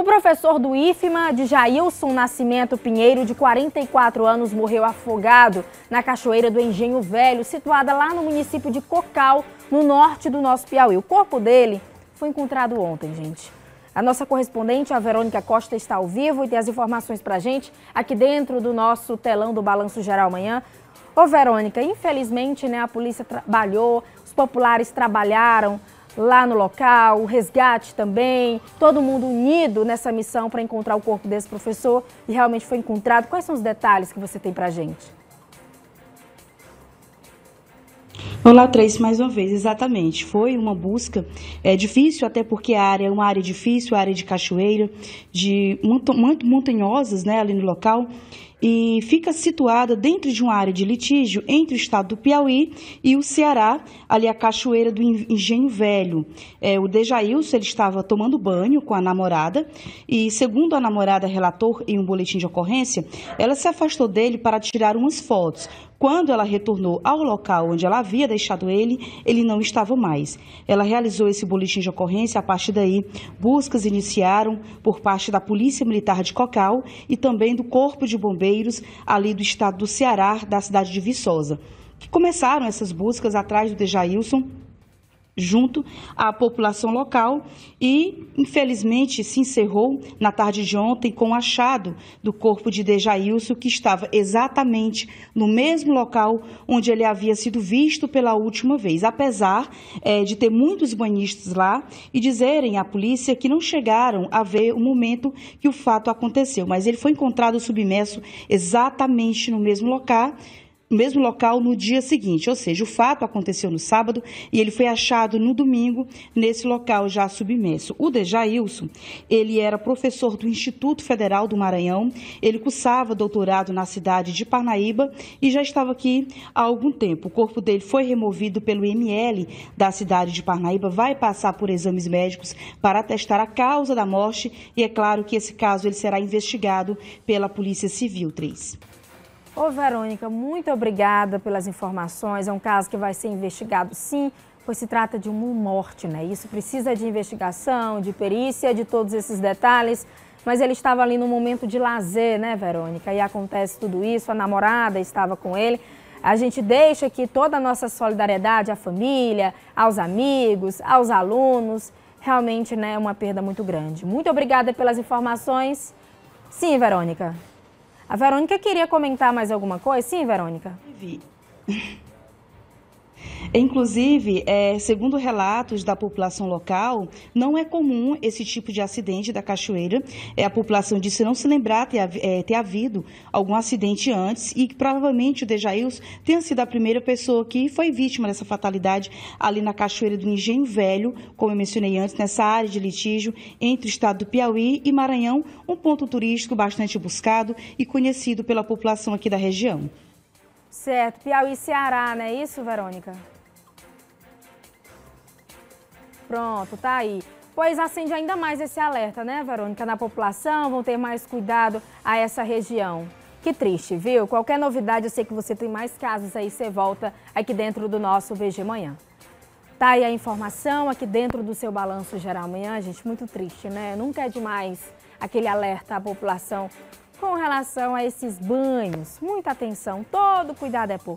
O professor do IFMA, de Jailson Nascimento Pinheiro, de 44 anos, morreu afogado na cachoeira do Engenho Velho, situada lá no município de Cocal, no norte do nosso Piauí. O corpo dele foi encontrado ontem, gente. A nossa correspondente, a Verônica Costa, está ao vivo e tem as informações para gente aqui dentro do nosso telão do Balanço Geral amanhã. Ô, Verônica, infelizmente, né, a polícia trabalhou, os populares trabalharam, lá no local, o resgate também, todo mundo unido nessa missão para encontrar o corpo desse professor e realmente foi encontrado. Quais são os detalhes que você tem para a gente? Olá, Trace, mais uma vez, exatamente. Foi uma busca é, difícil, até porque a área é uma área difícil, área de cachoeira, de muito montanhosas né, ali no local e fica situada dentro de uma área de litígio entre o estado do Piauí e o Ceará, ali a Cachoeira do Engenho Velho. É, o Dejailson ele estava tomando banho com a namorada e, segundo a namorada relator em um boletim de ocorrência, ela se afastou dele para tirar umas fotos. Quando ela retornou ao local onde ela havia deixado ele, ele não estava mais. Ela realizou esse boletim de ocorrência. A partir daí, buscas iniciaram por parte da Polícia Militar de Cocal e também do Corpo de Bombeiros ali do estado do Ceará, da cidade de Viçosa. Que começaram essas buscas atrás do Dejailson junto à população local e, infelizmente, se encerrou na tarde de ontem com o achado do corpo de Dejailson, que estava exatamente no mesmo local onde ele havia sido visto pela última vez, apesar é, de ter muitos banhistas lá e dizerem à polícia que não chegaram a ver o momento que o fato aconteceu, mas ele foi encontrado submerso exatamente no mesmo local, mesmo local no dia seguinte, ou seja, o fato aconteceu no sábado e ele foi achado no domingo nesse local já submerso. O Dejailson, ele era professor do Instituto Federal do Maranhão, ele cursava doutorado na cidade de Parnaíba e já estava aqui há algum tempo. O corpo dele foi removido pelo IML da cidade de Parnaíba, vai passar por exames médicos para testar a causa da morte e é claro que esse caso ele será investigado pela Polícia Civil 3. Ô Verônica, muito obrigada pelas informações. É um caso que vai ser investigado sim, pois se trata de uma morte, né? Isso precisa de investigação, de perícia, de todos esses detalhes. Mas ele estava ali no momento de lazer, né, Verônica? E acontece tudo isso, a namorada estava com ele. A gente deixa aqui toda a nossa solidariedade à família, aos amigos, aos alunos. Realmente, né, é uma perda muito grande. Muito obrigada pelas informações. Sim, Verônica. A Verônica queria comentar mais alguma coisa? Sim, Verônica? Vi. Inclusive, é, segundo relatos da população local, não é comum esse tipo de acidente da cachoeira. É, a população disse não se lembrar ter, é, ter havido algum acidente antes e que provavelmente o Dejails tenha sido a primeira pessoa que foi vítima dessa fatalidade ali na cachoeira do Engenho Velho, como eu mencionei antes, nessa área de litígio entre o estado do Piauí e Maranhão, um ponto turístico bastante buscado e conhecido pela população aqui da região. Certo, Piauí e Ceará, não é isso, Verônica? Pronto, tá aí. Pois acende ainda mais esse alerta, né, Verônica, na população, vão ter mais cuidado a essa região. Que triste, viu? Qualquer novidade, eu sei que você tem mais casos aí, você volta aqui dentro do nosso VG Manhã. Tá aí a informação aqui dentro do seu Balanço Geral amanhã, gente, muito triste, né? Nunca é demais aquele alerta à população com relação a esses banhos. Muita atenção, todo cuidado é por.